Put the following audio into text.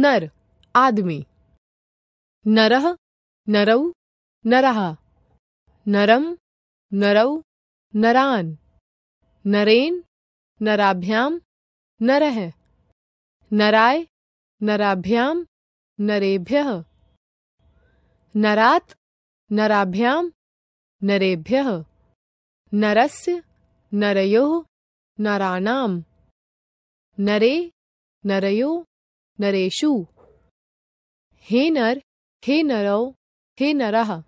नर आदमी नरह नरऊ नरह नरम नरऊ नरान नरेन नराभ्याम नरह नराय नराभ्याम नरेभ्य नरात नराभ्याम नरेभ्य नरस्य नरयो नराणाम नरे नरयो नरेशु हे नर हे नरो हे नरः